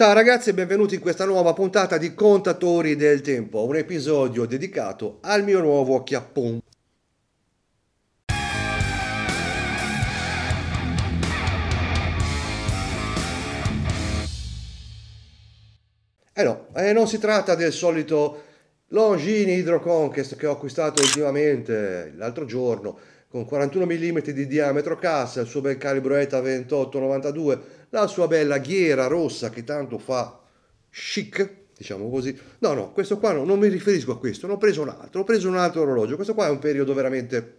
Ciao ragazzi e benvenuti in questa nuova puntata di Contatori del Tempo, un episodio dedicato al mio nuovo chiappone. Eh no, eh, non si tratta del solito Longini Hydro Conquest che ho acquistato ultimamente l'altro giorno con 41 mm di diametro cassa, il suo bel calibro ETA 2892 la sua bella ghiera rossa che tanto fa chic, diciamo così. No, no, questo qua no, non mi riferisco a questo, ne ho preso un altro, ho preso un altro orologio. Questo qua è un periodo veramente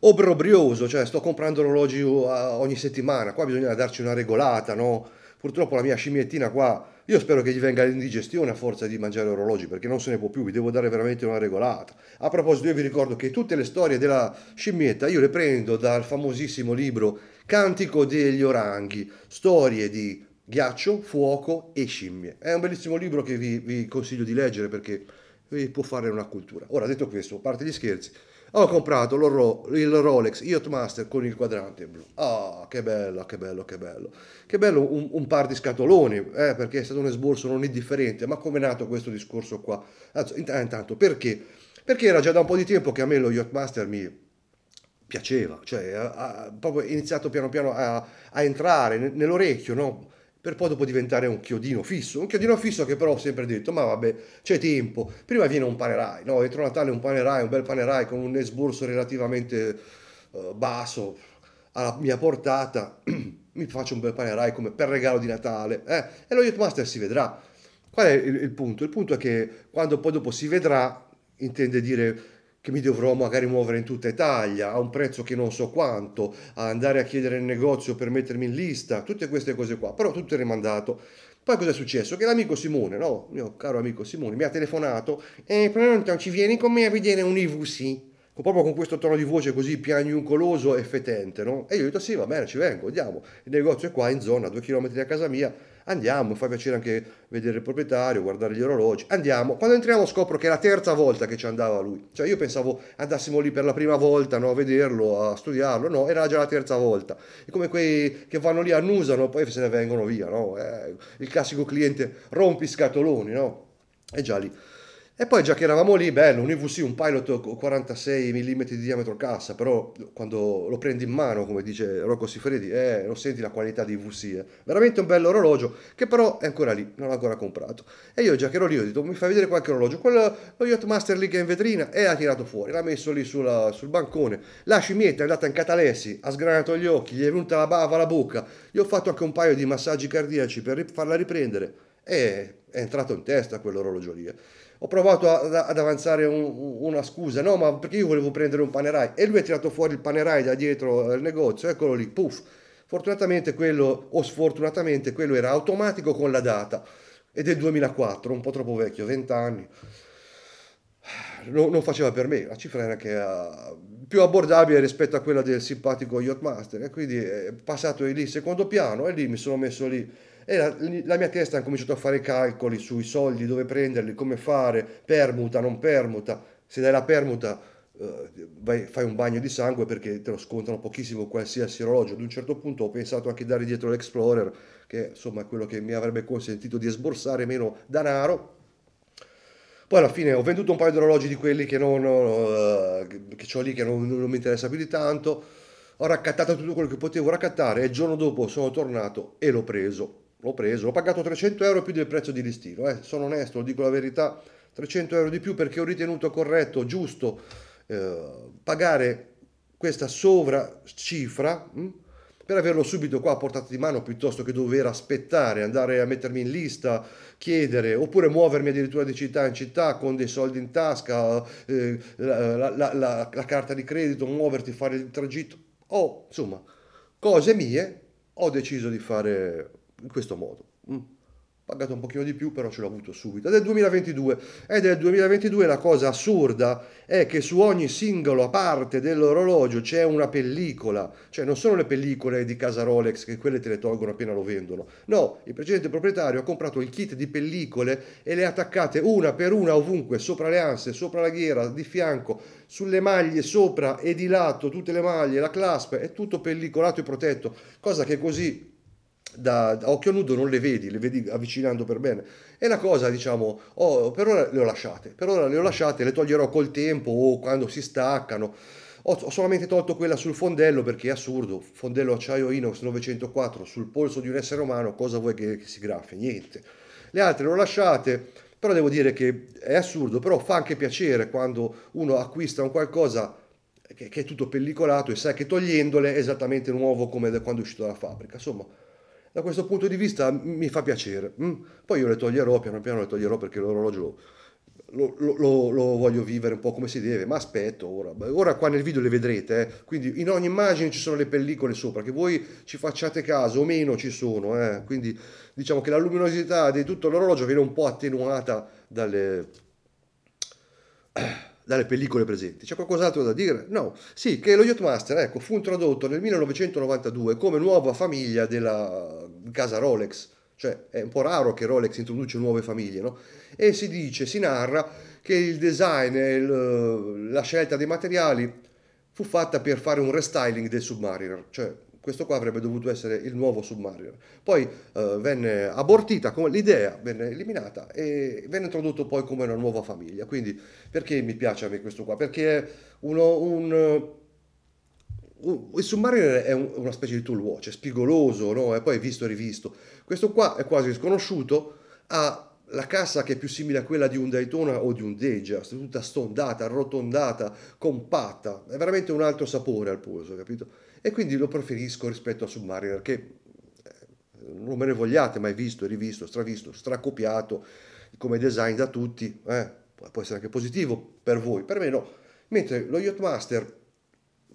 obrobrioso, cioè sto comprando orologi uh, ogni settimana, qua bisogna darci una regolata, no? Purtroppo la mia scimmiettina qua, io spero che gli venga l'indigestione a forza di mangiare orologi, perché non se ne può più, vi devo dare veramente una regolata. A proposito, io vi ricordo che tutte le storie della scimmietta io le prendo dal famosissimo libro Cantico degli Oranghi, storie di ghiaccio, fuoco e scimmie. È un bellissimo libro che vi, vi consiglio di leggere perché vi eh, può fare una cultura. Ora, detto questo, parte gli scherzi, ho comprato il Rolex Yachtmaster con il quadrante blu. Ah, oh, che bello, che bello, che bello. Che bello un, un par di scatoloni, eh, perché è stato un esborso non indifferente. Ma come è nato questo discorso qua? Anzi, eh, intanto, perché? Perché era già da un po' di tempo che a me lo Yachtmaster mi, piaceva, cioè ha, proprio iniziato piano piano a, a entrare nell'orecchio, no? per poi dopo diventare un chiodino fisso, un chiodino fisso che però ho sempre detto, ma vabbè, c'è tempo, prima viene un panerai, no? entro Natale un panerai, un bel panerai con un esborso relativamente uh, basso, alla mia portata, mi faccio un bel panerai come per regalo di Natale, eh? e lo Youth Master si vedrà. Qual è il, il punto? Il punto è che quando poi dopo si vedrà, intende dire che mi dovrò magari muovere in tutta Italia, a un prezzo che non so quanto, a andare a chiedere il negozio per mettermi in lista, tutte queste cose qua, però tutto è rimandato. Poi cosa è successo? Che l'amico Simone, no, mio caro amico Simone, mi ha telefonato e eh, pronto, ci vieni con me a vedere un IVC? Proprio con questo tono di voce così piagnucoloso e fetente, no? E io gli ho detto sì, va bene, ci vengo, andiamo. Il negozio è qua in zona, due chilometri da casa mia, andiamo, mi fa piacere anche vedere il proprietario, guardare gli orologi, andiamo. Quando entriamo scopro che è la terza volta che ci andava lui, cioè io pensavo andassimo lì per la prima volta no, a vederlo, a studiarlo, no, era già la terza volta. È come quei che vanno lì, annusano, poi se ne vengono via, no? Eh, il classico cliente rompi scatoloni, no? È già lì. E poi già che eravamo lì, bello, un IVC, un pilot 46 mm di diametro cassa, però quando lo prendi in mano, come dice Rocco Siffredi, eh, lo senti la qualità di IVC, eh. veramente un bello orologio, che però è ancora lì, non l'ho ancora comprato. E io già che ero lì, ho detto, mi fai vedere qualche orologio, quello, lo Yachtmaster lì che è in vetrina, e l'ha tirato fuori, l'ha messo lì sulla, sul bancone, la scimmietta è andata in catalessi, ha sgranato gli occhi, gli è venuta la bava alla bocca, gli ho fatto anche un paio di massaggi cardiaci per farla riprendere, e è entrato in testa quell'orologio lì. Eh ho provato ad avanzare un, una scusa, no, ma perché io volevo prendere un panerai e lui ha tirato fuori il panerai da dietro eh, il negozio, eccolo lì, puff. Fortunatamente quello, o sfortunatamente, quello era automatico con la data è del 2004, un po' troppo vecchio, 20 anni. No, non faceva per me, la cifra era che era più abbordabile rispetto a quella del simpatico Yachtmaster e quindi è passato lì secondo piano e lì mi sono messo lì e la, la, mia testa ha cominciato a fare calcoli sui soldi, dove prenderli, come fare, permuta, non permuta, se dai la permuta eh, vai, fai un bagno di sangue perché te lo scontano pochissimo qualsiasi orologio. Ad un certo punto ho pensato anche di dare dietro l'Explorer, che insomma è quello che mi avrebbe consentito di esborsare meno denaro. Poi alla fine ho venduto un paio di orologi di quelli che, non, eh, che ho lì, che non, non mi interessa più di tanto. Ho raccattato tutto quello che potevo raccattare e il giorno dopo sono tornato e l'ho preso l'ho preso, ho pagato 300 euro più del prezzo di listino, eh, sono onesto, lo dico la verità, 300 euro di più perché ho ritenuto corretto, giusto, eh, pagare questa sovracifra mh, hm, per averlo subito qua a portata di mano piuttosto che dover aspettare, andare a mettermi in lista, chiedere oppure muovermi addirittura di città in città con dei soldi in tasca, eh, la, la, la, la carta di credito, muoverti, fare il tragitto, o oh, insomma cose mie, ho deciso di fare in questo modo. Mm. Pagato un pochino di più, però ce l'ho avuto subito. Ed è il 2022. Ed è il 2022 la cosa assurda è che su ogni singola parte dell'orologio c'è una pellicola. Cioè non sono le pellicole di casa Rolex che quelle te le tolgono appena lo vendono. No, il precedente proprietario ha comprato il kit di pellicole e le ha attaccate una per una ovunque, sopra le anse, sopra la ghiera, di fianco, sulle maglie sopra e di lato, tutte le maglie, la clasp, è tutto pellicolato e protetto. Cosa che così da, da occhio nudo non le vedi, le vedi avvicinando per bene. È una cosa, diciamo, oh, per ora le ho lasciate, per ora le ho lasciate, le toglierò col tempo o quando si staccano. Ho, ho solamente tolto quella sul fondello perché è assurdo, fondello acciaio inox 904 sul polso di un essere umano, cosa vuoi che, che si graffi? Niente. Le altre le ho lasciate, però devo dire che è assurdo, però fa anche piacere quando uno acquista un qualcosa che, è tutto pellicolato e sai che togliendole è esattamente nuovo come da quando è uscito dalla fabbrica. Insomma, da questo punto di vista mi fa piacere. Mm? Poi io le toglierò, piano piano le toglierò perché l'orologio lo, lo, lo, lo voglio vivere un po' come si deve, ma aspetto ora. Ora qua nel video le vedrete, eh. quindi in ogni immagine ci sono le pellicole sopra, che voi ci facciate caso o meno ci sono, eh. quindi diciamo che la luminosità di tutto l'orologio viene un po' attenuata dalle... dalle pellicole presenti. C'è qualcos'altro da dire? No. Sì, che lo Yachtmaster, ecco, fu introdotto nel 1992 come nuova famiglia della casa Rolex. Cioè, è un po' raro che Rolex introduce nuove famiglie, no? E si dice, si narra che il design e la scelta dei materiali fu fatta per fare un restyling del Submariner, cioè questo qua avrebbe dovuto essere il nuovo Submariner. Poi eh, venne abortita come l'idea, venne eliminata e venne introdotto poi come una nuova famiglia. Quindi perché mi piace a me questo qua? Perché è uno, un... Uh, il Submariner è un, una specie di tool watch, è spigoloso, no? E poi è visto e rivisto. Questo qua è quasi sconosciuto, ha la cassa che è più simile a quella di un Daytona o di un Dejas, tutta stondata, arrotondata, compatta, è veramente un altro sapore al polso, capito? e quindi lo preferisco rispetto a Submariner che eh, non me ne vogliate mai visto, rivisto, stravisto, stracopiato come design da tutti, eh? può essere anche positivo per voi, per me no. Mentre lo Yacht Master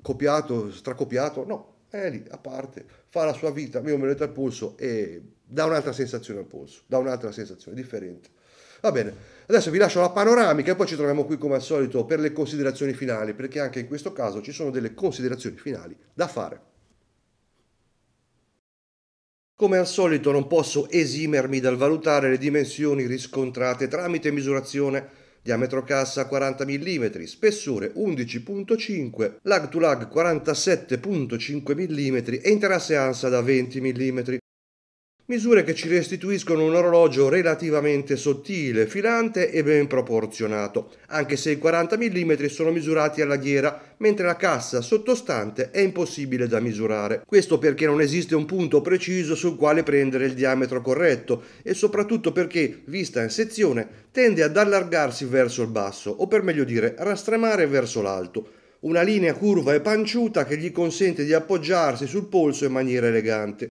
copiato, stracopiato, no, è lì a parte, fa la sua vita, io me lo metto al pulso e dà un'altra sensazione al polso, dà un'altra sensazione differente. Va bene, adesso vi lascio la panoramica e poi ci troviamo qui come al solito per le considerazioni finali, perché anche in questo caso ci sono delle considerazioni finali da fare. Come al solito non posso esimermi dal valutare le dimensioni riscontrate tramite misurazione diametro cassa 40 mm, spessore 11.5, lag to lag 47.5 mm e interasse ansa da 20 mm misure che ci restituiscono un orologio relativamente sottile, filante e ben proporzionato, anche se i 40 mm sono misurati alla ghiera, mentre la cassa sottostante è impossibile da misurare. Questo perché non esiste un punto preciso sul quale prendere il diametro corretto e soprattutto perché, vista in sezione, tende ad allargarsi verso il basso, o per meglio dire, rastremare verso l'alto una linea curva e panciuta che gli consente di appoggiarsi sul polso in maniera elegante.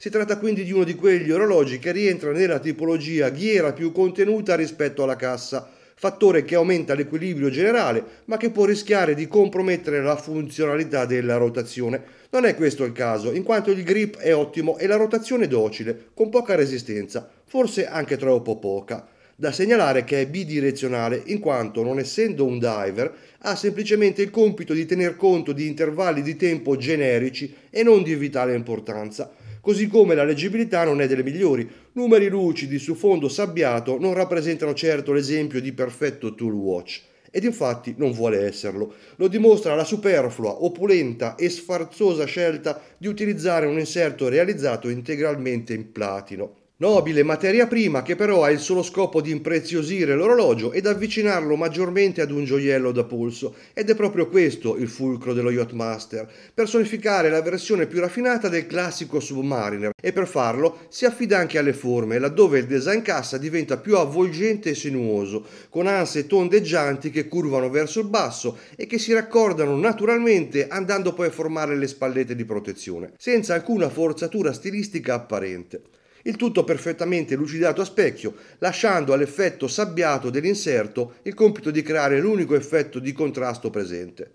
Si tratta quindi di uno di quegli orologi che rientra nella tipologia ghiera più contenuta rispetto alla cassa, fattore che aumenta l'equilibrio generale ma che può rischiare di compromettere la funzionalità della rotazione. Non è questo il caso, in quanto il grip è ottimo e la rotazione docile, con poca resistenza, forse anche troppo poca. Da segnalare che è bidirezionale, in quanto non essendo un diver, ha semplicemente il compito di tener conto di intervalli di tempo generici e non di vitale importanza così come la leggibilità non è delle migliori. Numeri lucidi su fondo sabbiato non rappresentano certo l'esempio di perfetto tool watch ed infatti non vuole esserlo. Lo dimostra la superflua, opulenta e sfarzosa scelta di utilizzare un inserto realizzato integralmente in platino nobile materia prima che però ha il solo scopo di impreziosire l'orologio ed avvicinarlo maggiormente ad un gioiello da polso ed è proprio questo il fulcro dello Yacht Master personificare la versione più raffinata del classico Submariner e per farlo si affida anche alle forme, laddove il design cassa diventa più avvolgente e sinuoso, con anse tondeggianti che curvano verso il basso e che si raccordano naturalmente andando poi a formare le spallette di protezione, senza alcuna forzatura stilistica apparente il tutto perfettamente lucidato a specchio, lasciando all'effetto sabbiato dell'inserto il compito di creare l'unico effetto di contrasto presente.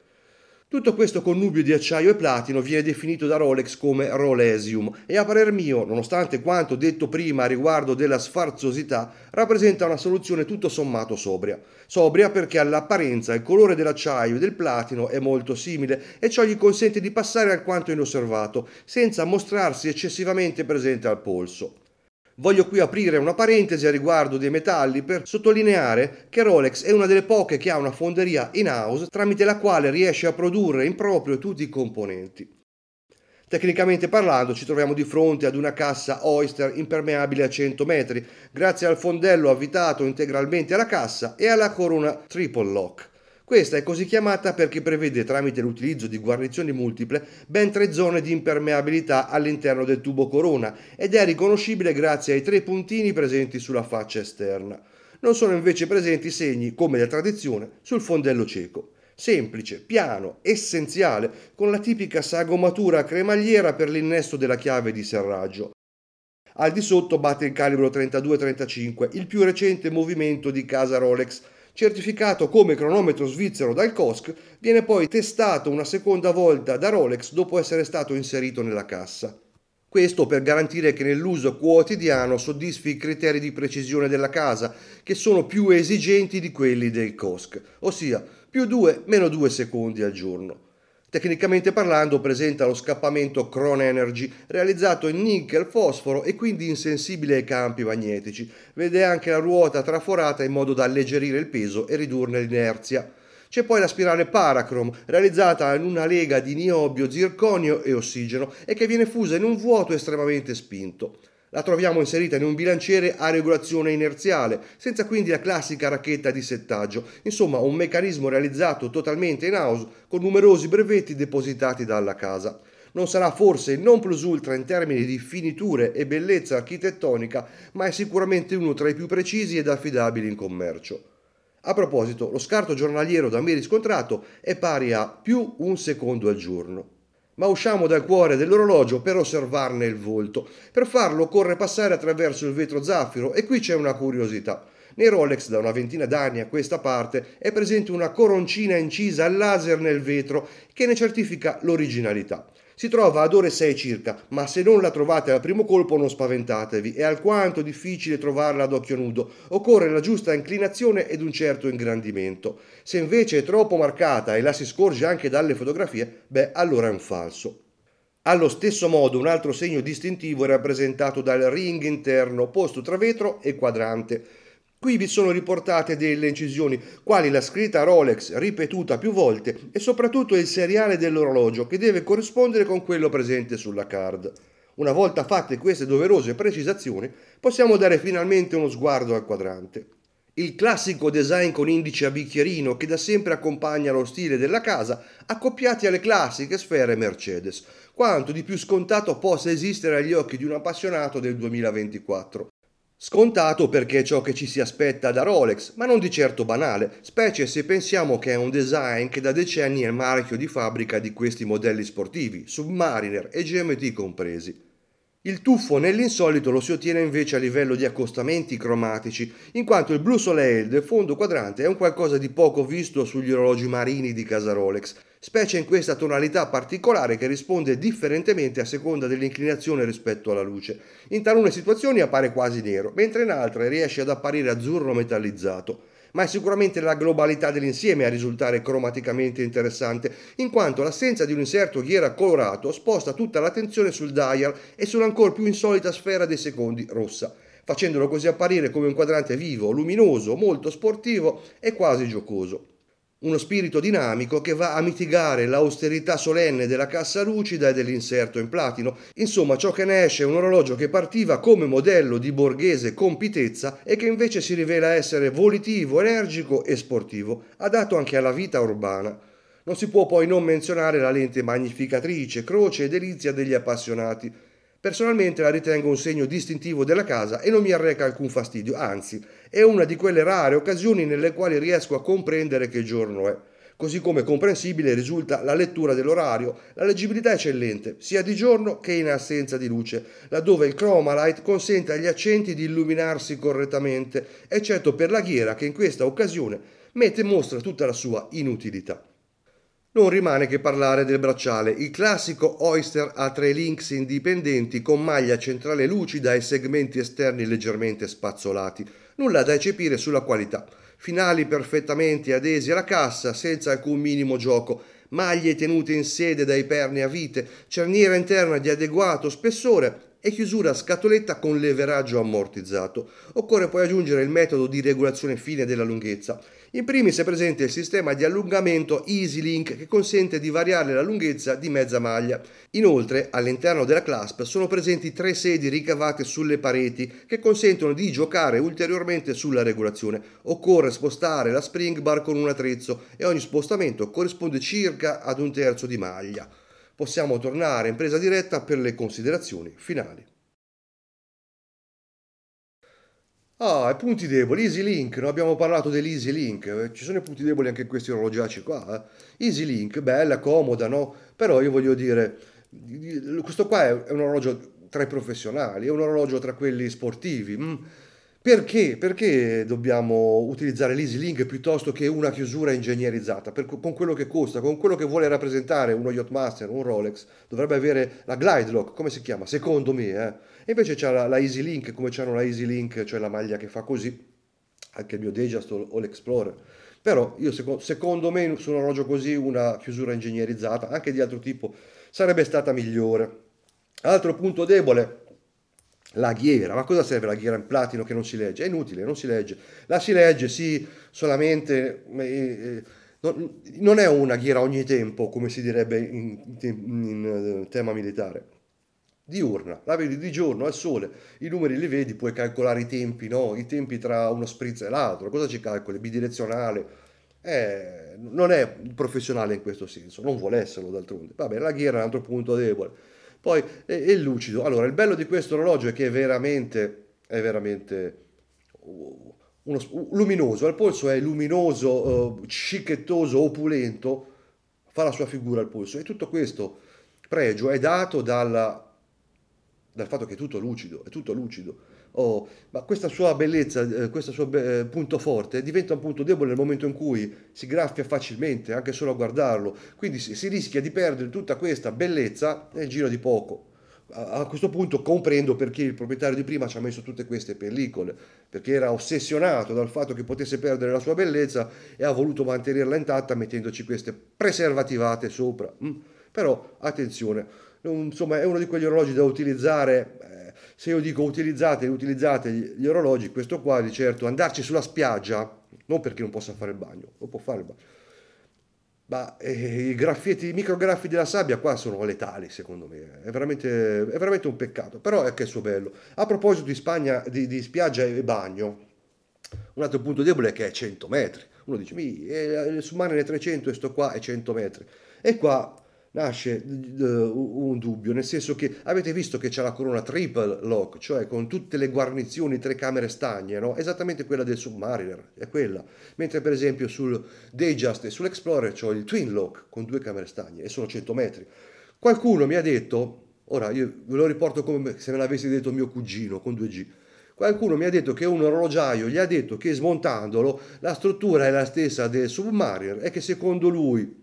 Tutto questo connubio di acciaio e platino viene definito da Rolex come Rolesium e a parer mio, nonostante quanto detto prima riguardo della sfarzosità, rappresenta una soluzione tutto sommato sobria. Sobria perché all'apparenza il colore dell'acciaio e del platino è molto simile e ciò gli consente di passare alquanto inosservato, senza mostrarsi eccessivamente presente al polso. Voglio qui aprire una parentesi a riguardo dei metalli per sottolineare che Rolex è una delle poche che ha una fonderia in-house tramite la quale riesce a produrre in proprio tutti i componenti. Tecnicamente parlando ci troviamo di fronte ad una cassa Oyster impermeabile a 100 metri grazie al fondello avvitato integralmente alla cassa e alla corona triple lock. Questa è così chiamata perché prevede tramite l'utilizzo di guarnizioni multiple ben tre zone di impermeabilità all'interno del tubo corona ed è riconoscibile grazie ai tre puntini presenti sulla faccia esterna. Non sono invece presenti segni, come da tradizione, sul fondello cieco semplice, piano, essenziale, con la tipica sagomatura a cremagliera per l'innesto della chiave di serraggio. Al di sotto batte il calibro 32-35, il più recente movimento di casa Rolex, Certificato come cronometro svizzero dal COSC, viene poi testato una seconda volta da Rolex dopo essere stato inserito nella cassa. Questo per garantire che nell'uso quotidiano soddisfi i criteri di precisione della casa, che sono più esigenti di quelli del COSC, ossia più 2 meno 2 secondi al giorno. Tecnicamente parlando presenta lo scappamento Cron Energy realizzato in nickel, fosforo e quindi insensibile ai campi magnetici. Vede anche la ruota traforata in modo da alleggerire il peso e ridurne l'inerzia. C'è poi la spirale Paracrom, realizzata in una lega di niobio, zirconio e ossigeno e che viene fusa in un vuoto estremamente spinto. La troviamo inserita in un bilanciere a regolazione inerziale, senza quindi la classica racchetta di settaggio, insomma un meccanismo realizzato totalmente in house con numerosi brevetti depositati dalla casa non sarà forse il non plus ultra in termini di finiture e bellezza architettonica, ma è sicuramente uno tra i più precisi ed affidabili in commercio. A proposito, lo scarto giornaliero da me riscontrato è pari a più un secondo al giorno ma usciamo dal cuore dell'orologio per osservarne il volto. Per farlo occorre passare attraverso il vetro zaffiro e qui c'è una curiosità. Nei Rolex da una ventina d'anni a questa parte è presente una coroncina incisa al laser nel vetro che ne certifica l'originalità. Si trova ad ore 6 circa, ma se non la trovate al primo colpo non spaventatevi, è alquanto difficile trovarla ad occhio nudo, occorre la giusta inclinazione ed un certo ingrandimento. Se invece è troppo marcata e la si scorge anche dalle fotografie, beh allora è un falso. Allo stesso modo un altro segno distintivo è rappresentato dal ring interno posto tra vetro e quadrante Qui vi sono riportate delle incisioni, quali la scritta Rolex ripetuta più volte e soprattutto il seriale dell'orologio che deve corrispondere con quello presente sulla card. Una volta fatte queste doverose precisazioni, possiamo dare finalmente uno sguardo al quadrante. Il classico design con indice a bicchierino che da sempre accompagna lo stile della casa, accoppiati alle classiche sfere Mercedes, quanto di più scontato possa esistere agli occhi di un appassionato del 2024. Scontato perché è ciò che ci si aspetta da Rolex, ma non di certo banale, specie se pensiamo che è un design che da decenni è il marchio di fabbrica di questi modelli sportivi, Submariner e GMT compresi. Il tuffo nell'insolito lo si ottiene invece a livello di accostamenti cromatici, in quanto il blu soleil del fondo quadrante è un qualcosa di poco visto sugli orologi marini di casa Rolex, specie in questa tonalità particolare che risponde differentemente a seconda dell'inclinazione rispetto alla luce. In talune situazioni appare quasi nero, mentre in altre riesce ad apparire azzurro metallizzato ma è sicuramente la globalità dell'insieme a risultare cromaticamente interessante, in quanto l'assenza di un inserto ghiera colorato sposta tutta l'attenzione sul dial e sull'ancor più insolita sfera dei secondi rossa, facendolo così apparire come un quadrante vivo, luminoso, molto sportivo e quasi giocoso uno spirito dinamico che va a mitigare l'austerità solenne della cassa lucida e dell'inserto in platino, insomma ciò che ne esce è un orologio che partiva come modello di borghese compitezza e che invece si rivela essere volitivo, energico e sportivo, adatto anche alla vita urbana. Non si può poi non menzionare la lente magnificatrice, croce e delizia degli appassionati, Personalmente la ritengo un segno distintivo della casa e non mi arreca alcun fastidio, anzi è una di quelle rare occasioni nelle quali riesco a comprendere che giorno è. Così come comprensibile risulta la lettura dell'orario, la leggibilità è eccellente, sia di giorno che in assenza di luce, laddove il chroma light consente agli accenti di illuminarsi correttamente, eccetto per la ghiera che in questa occasione mette in mostra tutta la sua inutilità non rimane che parlare del bracciale, il classico Oyster a tre links indipendenti con maglia centrale lucida e segmenti esterni leggermente spazzolati. Nulla da eccepire sulla qualità. Finali perfettamente adesi alla cassa, senza alcun minimo gioco, maglie tenute in sede dai perni a vite, cerniera interna di adeguato spessore, e chiusura a scatoletta con leveraggio ammortizzato. Occorre poi aggiungere il metodo di regolazione fine della lunghezza. In primis è presente il sistema di allungamento EasyLink che consente di variare la lunghezza di mezza maglia. Inoltre, all'interno della clasp sono presenti tre sedi ricavate sulle pareti che consentono di giocare ulteriormente sulla regolazione. Occorre spostare la spring bar con un attrezzo e ogni spostamento corrisponde circa ad un terzo di maglia possiamo tornare in presa diretta per le considerazioni finali. Ah, e punti deboli, Easy Link, noi abbiamo parlato dell'Easy Link, eh, ci sono i punti deboli anche in questi orologiaci qua, eh? Easy Link, bella, comoda, no? Però io voglio dire, questo qua è un orologio tra i professionali, è un orologio tra quelli sportivi, mm perché? Perché dobbiamo utilizzare l'EasyLink piuttosto che una chiusura ingegnerizzata? Per, con quello che costa, con quello che vuole rappresentare uno Yachtmaster, un Rolex, dovrebbe avere la Glide Lock, come si chiama? Secondo me, eh? E invece c'è la, la EasyLink, come c'hanno la EasyLink, cioè la maglia che fa così, anche il mio Dejust o l'Explorer. Però io secondo, secondo me su un orologio così una chiusura ingegnerizzata, anche di altro tipo, sarebbe stata migliore. Altro punto debole, la ghiera. Ma cosa serve la ghiera in platino che non si legge? È inutile, non si legge. La si legge, sì, solamente... Eh, eh non è una ghiera ogni tempo, come si direbbe in, in eh, tema militare. Diurna, la vedi di giorno al sole, i numeri li vedi, puoi calcolare i tempi, no? I tempi tra uno spritz e l'altro, cosa ci calcoli? Bidirezionale, eh, non è professionale in questo senso, non vuole esserlo d'altronde. Va bene, la ghiera è un altro punto debole poi è, è lucido. Allora, il bello di questo orologio è che è veramente, è veramente uh, uno, uh, luminoso. Al polso è luminoso, eh, uh, scicchettoso, opulento, fa la sua figura al polso. E tutto questo pregio è dato dalla, dal fatto che è tutto lucido, è tutto lucido oh, ma questa sua bellezza, eh, questo suo be- eh, punto forte diventa un punto debole nel momento in cui si graffia facilmente, anche solo a guardarlo. Quindi si, si rischia di perdere tutta questa bellezza nel giro di poco a questo punto comprendo perché il proprietario di prima ci ha messo tutte queste pellicole, perché era ossessionato dal fatto che potesse perdere la sua bellezza e ha voluto mantenerla intatta mettendoci queste preservativate sopra. Mm. Però attenzione, insomma è uno di quegli orologi da utilizzare se io dico utilizzate, utilizzate gli orologi, questo qua di certo andarci sulla spiaggia, non perché non possa fare il bagno, lo può fare il bagno, ma eh, i graffietti, i micrograffi della sabbia qua sono letali secondo me, è veramente, è veramente un peccato, però è che è suo bello. A proposito di, Spagna, di, di spiaggia e bagno, un altro punto debole è che è 100 metri, uno dice, mi, eh, il Submarino è 300 e sto qua è 100 metri, e qua nasce eh, un dubbio, nel senso che avete visto che c'è la corona triple lock, cioè con tutte le guarnizioni, tre camere stagne, no? esattamente quella del Submariner, è quella, mentre per esempio sul Dayjust e sull'Explorer c'ho il twin lock con due camere stagne e sono 100 metri. Qualcuno mi ha detto, ora io ve lo riporto come se me l'avesse detto mio cugino con 2G, Qualcuno mi ha detto che un orologiaio gli ha detto che smontandolo la struttura è la stessa del Submariner e che secondo lui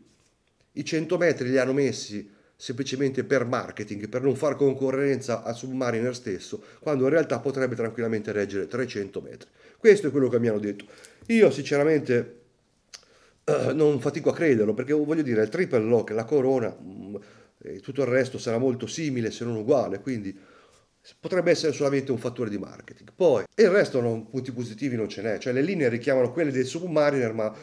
i 100 metri li hanno messi semplicemente per marketing, per non far concorrenza al Submariner stesso, quando in realtà potrebbe tranquillamente reggere 300 metri. Questo è quello che mi hanno detto. Io sinceramente eh, non fatico a crederlo perché voglio dire il triple lock, la corona mm, e tutto il resto sarà molto simile se non uguale quindi potrebbe essere solamente un fattore di marketing poi il resto non, punti positivi non ce n'è cioè le linee richiamano quelle del submariner ma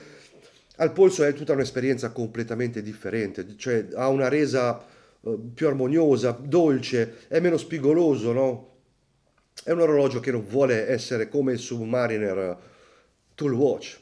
al polso è tutta un'esperienza completamente differente, cioè ha una resa eh, più armoniosa, dolce, è meno spigoloso, no? È un orologio che non vuole essere come il Submariner eh, Tool Watch,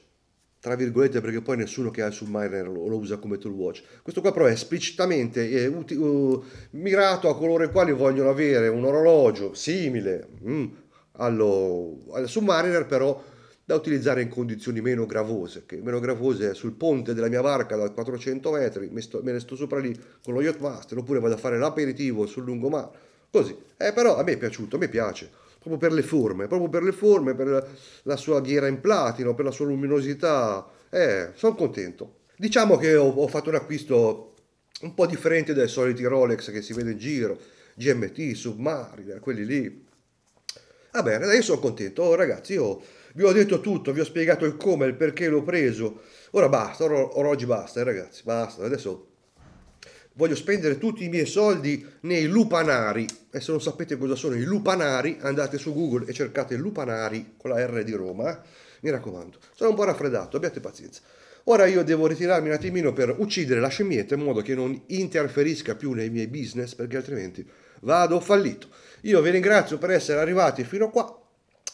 tra virgolette, perché poi nessuno che ha il Submariner lo, lo usa come Tool Watch. Questo qua però è esplicitamente è uti- uh, mirato a coloro i quali vogliono avere un orologio simile mm, allo, al Submariner, però da utilizzare in condizioni meno gravose, che meno gravose è sul ponte della mia barca da 400 metri, me, sto, me ne sto sopra lì con lo yacht master, oppure vado a fare l'aperitivo sul lungomare, così. Eh, però a me è piaciuto, a me piace, proprio per le forme, proprio per le forme, per la sua ghiera in platino, per la sua luminosità, eh, sono contento. Diciamo che ho, ho fatto un acquisto un po' differente dai soliti Rolex che si vede in giro, GMT, Submariner, quelli lì. Va bene, io sono contento, oh, ragazzi, io vi ho detto tutto, vi ho spiegato il come, il perché l'ho preso. Ora basta, or, or oggi basta, eh, ragazzi, basta. Adesso voglio spendere tutti i miei soldi nei lupanari. E se non sapete cosa sono i lupanari, andate su Google e cercate lupanari con la R di Roma. Mi raccomando, sono un po' raffreddato, abbiate pazienza. Ora io devo ritirarmi un attimino per uccidere la scimmietta in modo che non interferisca più nei miei business perché altrimenti vado fallito. Io vi ringrazio per essere arrivati fino a qua.